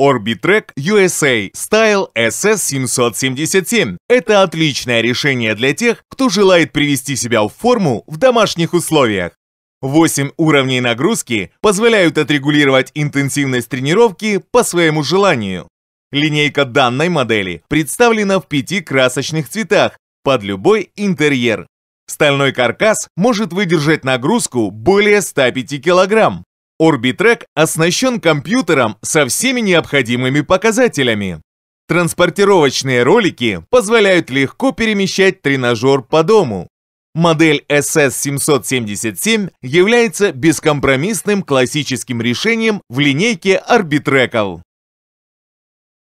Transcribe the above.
Orbitrack USA Style SS777. Это отличное решение для тех, кто желает привести себя в форму в домашних условиях. 8 уровней нагрузки позволяют отрегулировать интенсивность тренировки по своему желанию. Линейка данной модели представлена в пяти красочных цветах под любой интерьер. Стальной каркас может выдержать нагрузку более 105 кг. Orbitrack оснащен компьютером со всеми необходимыми показателями. Транспортировочные ролики позволяют легко перемещать тренажер по дому. Модель SS777 является бескомпромиссным классическим решением в линейке орбитреков.